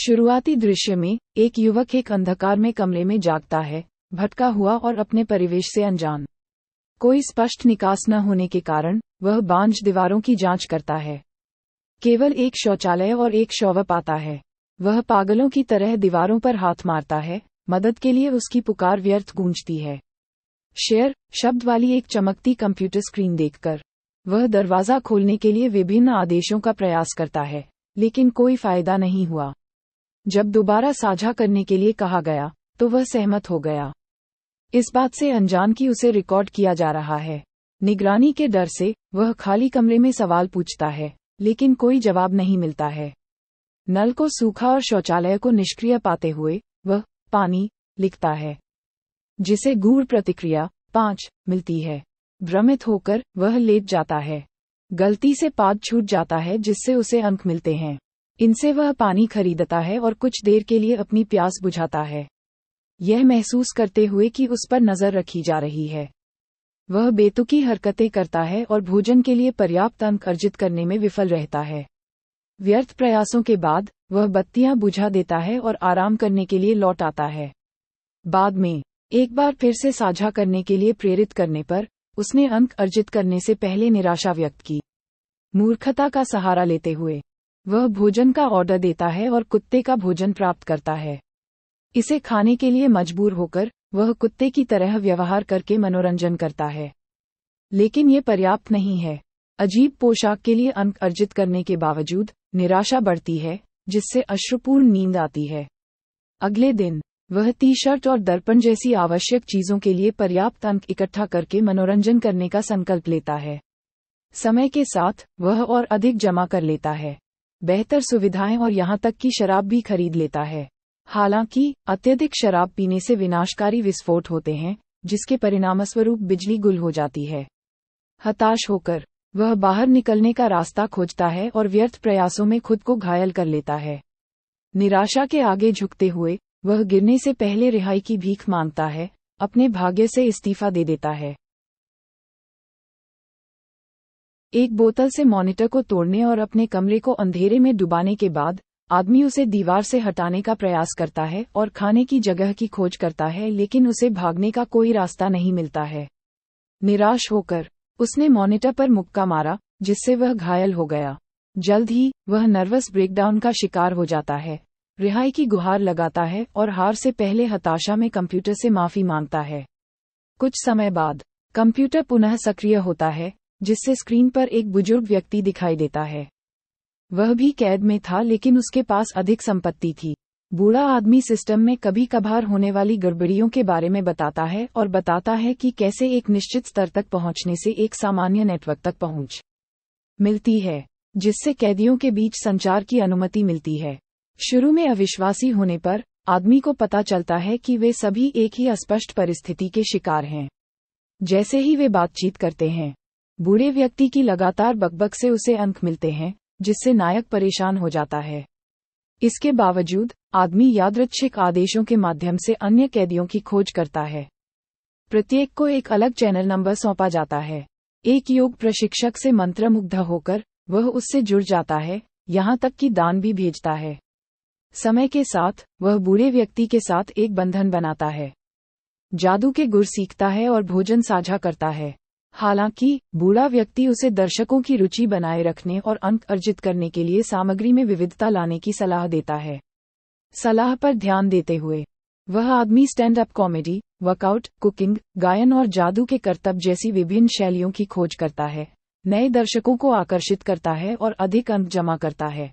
शुरुआती दृश्य में एक युवक एक अंधकार में कमरे में जागता है भटका हुआ और अपने परिवेश से अनजान कोई स्पष्ट निकास न होने के कारण वह बांझ दीवारों की जांच करता है केवल एक शौचालय और एक शौव पाता है वह पागलों की तरह दीवारों पर हाथ मारता है मदद के लिए उसकी पुकार व्यर्थ गूंजती है शेयर शब्द वाली एक चमकती कंप्यूटर स्क्रीन देखकर वह दरवाज़ा खोलने के लिए विभिन्न आदेशों का प्रयास करता है लेकिन कोई फायदा नहीं हुआ जब दोबारा साझा करने के लिए कहा गया तो वह सहमत हो गया इस बात से अनजान की उसे रिकॉर्ड किया जा रहा है निगरानी के डर से वह खाली कमरे में सवाल पूछता है लेकिन कोई जवाब नहीं मिलता है नल को सूखा और शौचालय को निष्क्रिय पाते हुए वह पानी लिखता है जिसे गूढ़ प्रतिक्रिया पांच मिलती है भ्रमित होकर वह लेट जाता है गलती से पाद छूट जाता है जिससे उसे अंक मिलते हैं इनसे वह पानी खरीदता है और कुछ देर के लिए अपनी प्यास बुझाता है यह महसूस करते हुए कि उस पर नजर रखी जा रही है वह बेतुकी हरकतें करता है और भोजन के लिए पर्याप्त अंक अर्जित करने में विफल रहता है व्यर्थ प्रयासों के बाद वह बत्तियां बुझा देता है और आराम करने के लिए लौट आता है बाद में एक बार फिर से साझा करने के लिए प्रेरित करने पर उसने अंक अर्जित करने से पहले निराशा व्यक्त की मूर्खता का सहारा लेते हुए वह भोजन का ऑर्डर देता है और कुत्ते का भोजन प्राप्त करता है इसे खाने के लिए मजबूर होकर वह कुत्ते की तरह व्यवहार करके मनोरंजन करता है लेकिन ये पर्याप्त नहीं है अजीब पोशाक के लिए अंक अर्जित करने के बावजूद निराशा बढ़ती है जिससे अश्रुपूर्ण नींद आती है अगले दिन वह टी शर्ट और दर्पण जैसी आवश्यक चीजों के लिए पर्याप्त अंक इकट्ठा करके मनोरंजन करने का संकल्प लेता है समय के साथ वह और अधिक जमा कर लेता है बेहतर सुविधाएं और यहाँ तक कि शराब भी खरीद लेता है हालांकि अत्यधिक शराब पीने से विनाशकारी विस्फोट होते हैं जिसके परिणामस्वरूप बिजली गुल हो जाती है हताश होकर वह बाहर निकलने का रास्ता खोजता है और व्यर्थ प्रयासों में खुद को घायल कर लेता है निराशा के आगे झुकते हुए वह गिरने से पहले रिहाई की भीख मांगता है अपने भाग्य से इस्तीफा दे देता है एक बोतल से मॉनिटर को तोड़ने और अपने कमरे को अंधेरे में डुबाने के बाद आदमी उसे दीवार से हटाने का प्रयास करता है और खाने की जगह की खोज करता है लेकिन उसे भागने का कोई रास्ता नहीं मिलता है निराश होकर उसने मॉनिटर पर मुक्का मारा जिससे वह घायल हो गया जल्द ही वह नर्वस ब्रेकडाउन का शिकार हो जाता है रिहाई की गुहार लगाता है और हार से पहले हताशा में कंप्यूटर से माफी मांगता है कुछ समय बाद कंप्यूटर पुनः सक्रिय होता है जिससे स्क्रीन पर एक बुजुर्ग व्यक्ति दिखाई देता है वह भी कैद में था लेकिन उसके पास अधिक संपत्ति थी बूढ़ा आदमी सिस्टम में कभी कभार होने वाली गड़बड़ियों के बारे में बताता है और बताता है कि कैसे एक निश्चित स्तर तक पहुंचने से एक सामान्य नेटवर्क तक पहुंच मिलती है जिससे कैदियों के बीच संचार की अनुमति मिलती है शुरू में अविश्वासी होने पर आदमी को पता चलता है कि वे सभी एक ही अस्पष्ट परिस्थिति के शिकार हैं जैसे ही वे बातचीत करते हैं बूढ़े व्यक्ति की लगातार बकबक से उसे अंक मिलते हैं जिससे नायक परेशान हो जाता है इसके बावजूद आदमी यादृच्छिक आदेशों के माध्यम से अन्य कैदियों की खोज करता है प्रत्येक को एक अलग चैनल नंबर सौंपा जाता है एक योग प्रशिक्षक से मंत्रमुग्ध होकर वह उससे जुड़ जाता है यहाँ तक कि दान भी भेजता है समय के साथ वह बूढ़े व्यक्ति के साथ एक बंधन बनाता है जादू के गुर सीखता है और भोजन साझा करता है हालांकि बूढ़ा व्यक्ति उसे दर्शकों की रुचि बनाए रखने और अंक अर्जित करने के लिए सामग्री में विविधता लाने की सलाह देता है सलाह पर ध्यान देते हुए वह आदमी stand up comedy workout cooking गायन और जादू के कर्तव्य जैसी विभिन्न शैलियों की खोज करता है नए दर्शकों को आकर्षित करता है और अधिक अंक जमा करता है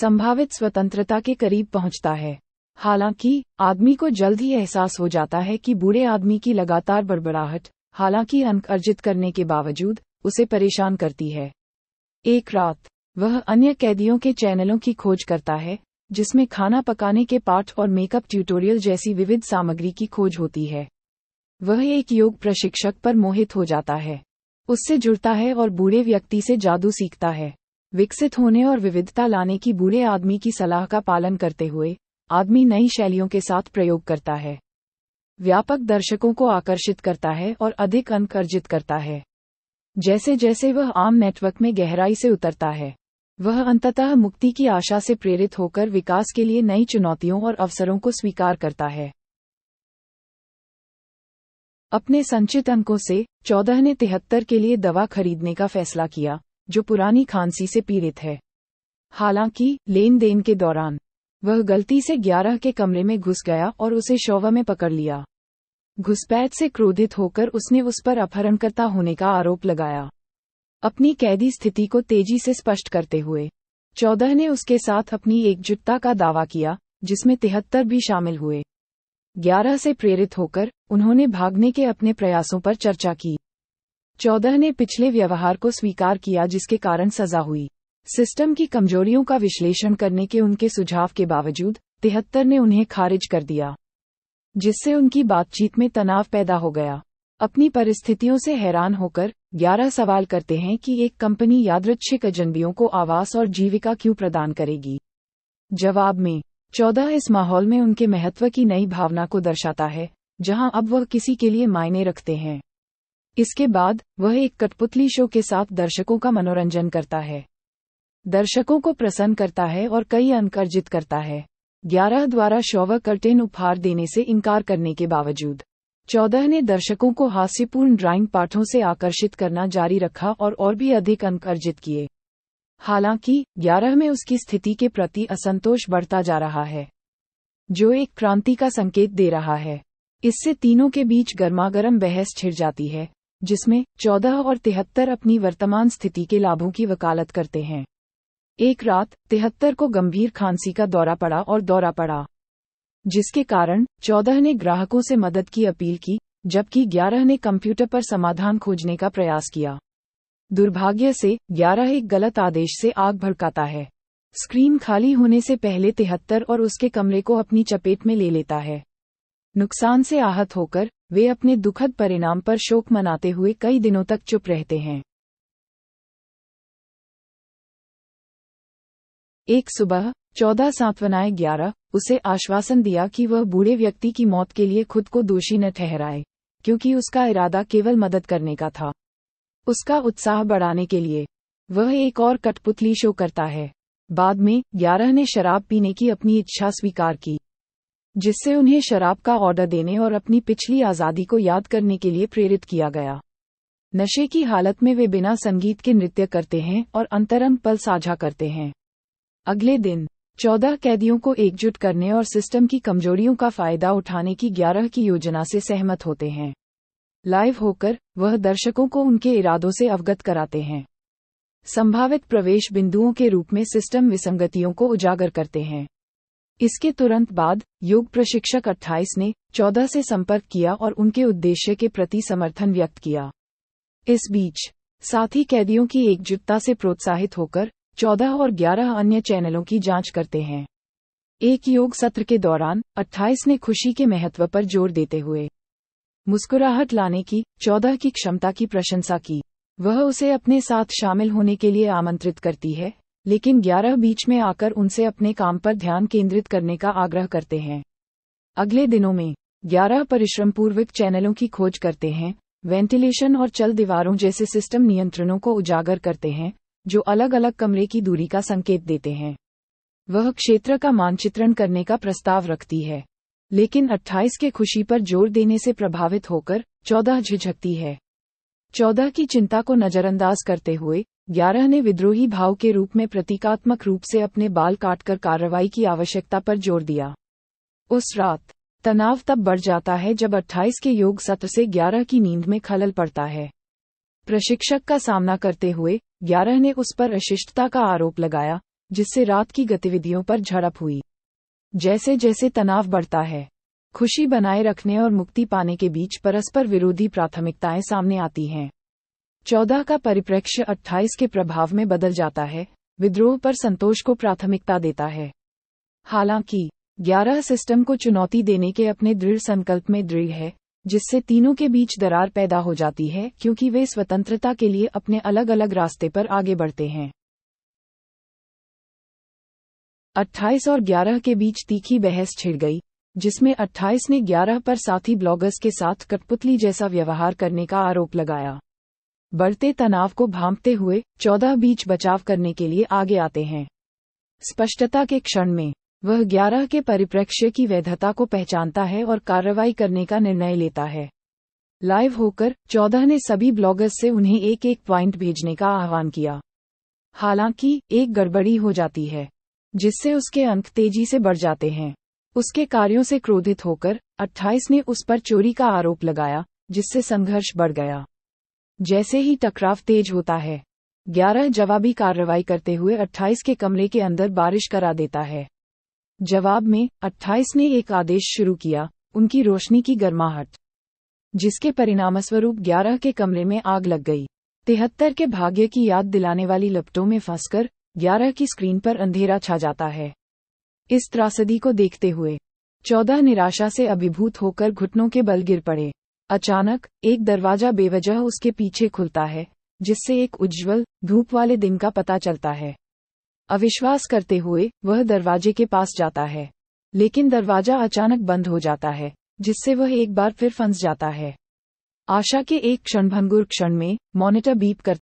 संभावित स्वतंत्रता के करीब पहुंचता है हालांकि आदमी को जल्द ही एहसास हो जाता है कि बूढ़े आदमी की लगातार बड़बड़ाहट हालांकि अंक अर्जित करने के बावजूद उसे परेशान करती है एक रात वह अन्य कैदियों के चैनलों की खोज करता है जिसमें खाना पकाने के पाठ और मेकअप ट्यूटोरियल जैसी विविध सामग्री की खोज होती है वह एक योग प्रशिक्षक पर मोहित हो जाता है उससे जुड़ता है और बूढ़े व्यक्ति से जादू सीखता है विकसित होने और विविधता लाने की बूढ़े आदमी की सलाह का पालन करते हुए आदमी नई शैलियों के साथ प्रयोग करता है व्यापक दर्शकों को आकर्षित करता है और अधिक अंक अर्जित करता है जैसे जैसे वह आम नेटवर्क में गहराई से उतरता है वह अंततः मुक्ति की आशा से प्रेरित होकर विकास के लिए नई चुनौतियों और अवसरों को स्वीकार करता है अपने संचित अंकों से चौदह ने तिहत्तर के लिए दवा खरीदने का फैसला किया जो पुरानी खांसी से पीड़ित है हालांकि लेन देन के दौरान वह गलती से ग्यारह के कमरे में घुस गया और उसे शोवा में पकड़ लिया घुसपैठ से क्रोधित होकर उसने उस पर अपहरणकर्ता होने का आरोप लगाया अपनी कैदी स्थिति को तेजी से स्पष्ट करते हुए चौदह ने उसके साथ अपनी एकजुटता का दावा किया जिसमें तिहत्तर भी शामिल हुए ग्यारह से प्रेरित होकर उन्होंने भागने के अपने प्रयासों पर चर्चा की चौदह ने पिछले व्यवहार को स्वीकार किया जिसके कारण सजा हुई सिस्टम की कमजोरियों का विश्लेषण करने के उनके सुझाव के बावजूद तिहत्तर ने उन्हें खारिज कर दिया जिससे उनकी बातचीत में तनाव पैदा हो गया अपनी परिस्थितियों से हैरान होकर ग्यारह सवाल करते हैं कि एक कंपनी यादृच्छिक अजनबियों को आवास और जीविका क्यों प्रदान करेगी जवाब में चौदह इस माहौल में उनके महत्व की नई भावना को दर्शाता है जहां अब वह किसी के लिए मायने रखते हैं इसके बाद वह एक कठपुतली शो के साथ दर्शकों का मनोरंजन करता है दर्शकों को प्रसन्न करता है और कई अंक अर्जित करता है ग्यारह द्वारा शोवा कर्टेन उपहार देने से इनकार करने के बावजूद चौदह ने दर्शकों को हास्यपूर्ण ड्राइंग पाठों से आकर्षित करना जारी रखा और और भी अधिक अंक अर्जित किए हालांकि ग्यारह में उसकी स्थिति के प्रति असंतोष बढ़ता जा रहा है जो एक क्रांति का संकेत दे रहा है इससे तीनों के बीच गर्मागर्म बहस छिड़ जाती है जिसमें चौदह और तिहत्तर अपनी वर्तमान स्थिति के लाभों की वकालत करते हैं एक रात तिहत्तर को गंभीर खांसी का दौरा पड़ा और दौरा पड़ा जिसके कारण चौदह ने ग्राहकों से मदद की अपील की जबकि ग्यारह ने कंप्यूटर पर समाधान खोजने का प्रयास किया दुर्भाग्य से ग्यारह एक गलत आदेश से आग भड़काता है स्क्रीन खाली होने से पहले तिहत्तर और उसके कमरे को अपनी चपेट में ले लेता है नुकसान से आहत होकर वे अपने दुखद परिणाम पर शोक मनाते हुए कई दिनों तक चुप रहते हैं एक सुबह चौदह सांत्वनाएं ग्यारह उसे आश्वासन दिया कि वह बूढ़े व्यक्ति की मौत के लिए खुद को दोषी न ठहराए क्योंकि उसका इरादा केवल मदद करने का था उसका उत्साह बढ़ाने के लिए वह एक और कठपुतली शो करता है बाद में ग्यारह ने शराब पीने की अपनी इच्छा स्वीकार की जिससे उन्हें शराब का ऑर्डर देने और अपनी पिछली आज़ादी को याद करने के लिए प्रेरित किया गया नशे की हालत में वे बिना संगीत के नृत्य करते हैं और अंतरंग पल साझा करते हैं अगले दिन चौदह कैदियों को एकजुट करने और सिस्टम की कमजोरियों का फायदा उठाने की ग्यारह की योजना से सहमत होते हैं लाइव होकर वह दर्शकों को उनके इरादों से अवगत कराते हैं संभावित प्रवेश बिंदुओं के रूप में सिस्टम विसंगतियों को उजागर करते हैं इसके तुरंत बाद योग प्रशिक्षक 28 ने 14 से संपर्क किया और उनके उद्देश्य के प्रति समर्थन व्यक्त किया इस बीच साथी कैदियों की एकजुटता से प्रोत्साहित होकर चौदह और ग्यारह अन्य चैनलों की जांच करते हैं एक योग सत्र के दौरान अट्ठाईस ने खुशी के महत्व पर जोर देते हुए मुस्कुराहट लाने की चौदह की क्षमता की प्रशंसा की वह उसे अपने साथ शामिल होने के लिए आमंत्रित करती है लेकिन ग्यारह बीच में आकर उनसे अपने काम पर ध्यान केंद्रित करने का आग्रह करते हैं अगले दिनों में ग्यारह परिश्रम पूर्वक चैनलों की खोज करते हैं वेंटिलेशन और चल दीवारों जैसे सिस्टम नियंत्रणों को उजागर करते हैं जो अलग अलग कमरे की दूरी का संकेत देते हैं वह क्षेत्र का मानचित्रण करने का प्रस्ताव रखती है लेकिन 28 के खुशी पर जोर देने से प्रभावित होकर 14 झिझकती है 14 की चिंता को नजरअंदाज करते हुए 11 ने विद्रोही भाव के रूप में प्रतीकात्मक रूप से अपने बाल काटकर कार्रवाई की आवश्यकता पर जोर दिया उस रात तनाव तब बढ़ जाता है जब 28 के योग सत्र से 11 की नींद में खलल पड़ता है प्रशिक्षक का सामना करते हुए ग्यारह ने उस पर अशिष्टता का आरोप लगाया जिससे रात की गतिविधियों पर झड़प हुई जैसे जैसे तनाव बढ़ता है खुशी बनाए रखने और मुक्ति पाने के बीच परस्पर विरोधी प्राथमिकताएं सामने आती हैं चौदह का परिप्रेक्ष्य अट्ठाईस के प्रभाव में बदल जाता है विद्रोह पर संतोष को प्राथमिकता देता है हालांकि ग्यारह सिस्टम को चुनौती देने के अपने दृढ़ संकल्प में दृढ़ है जिससे तीनों के बीच दरार पैदा हो जाती है क्योंकि वे स्वतंत्रता के लिए अपने अलग अलग रास्ते पर आगे बढ़ते हैं 28 और 11 के बीच तीखी बहस छिड़ गई जिसमें 28 ने 11 पर साथी ब्लॉगर्स के साथ कठपुतली जैसा व्यवहार करने का आरोप लगाया बढ़ते तनाव को भांपते हुए 14 बीच बचाव करने के लिए आगे आते हैं स्पष्टता के क्षण में वह ग्यारह के परिप्रेक्ष्य की वैधता को पहचानता है और कार्रवाई करने का निर्णय लेता है लाइव होकर चौदह ने सभी ब्लॉगर्स से उन्हें एक एक प्वाइंट भेजने का आह्वान किया हालांकि एक गड़बड़ी हो जाती है जिससे उसके अंक तेजी से बढ़ जाते हैं उसके कार्यों से क्रोधित होकर 28 ने उस पर चोरी का आरोप लगाया जिससे संघर्ष बढ़ गया जैसे ही टकराव तेज होता है 11 जवाबी कार्रवाई करते हुए 28 के कमरे के अंदर बारिश करा देता है जवाब में 28 ने एक आदेश शुरू किया उनकी रोशनी की गर्माहट जिसके परिणामस्वरूप 11 के कमरे में आग लग गई तिहत्तर के भाग्य की याद दिलाने वाली लपटों में फंसकर 11 की स्क्रीन पर अंधेरा छा जाता है इस त्रासदी को देखते हुए चौदह निराशा से अभिभूत होकर घुटनों के बल गिर पड़े अचानक एक दरवाजा बेवजह उसके पीछे खुलता है जिससे एक उज्जवल धूप वाले दिन का पता चलता है अविश्वास करते हुए वह दरवाजे के पास जाता है लेकिन दरवाजा अचानक बंद हो जाता है जिससे वह एक बार फिर फंस जाता है आशा के एक क्षणभंगुर क्षण में मॉनिटर बीप करता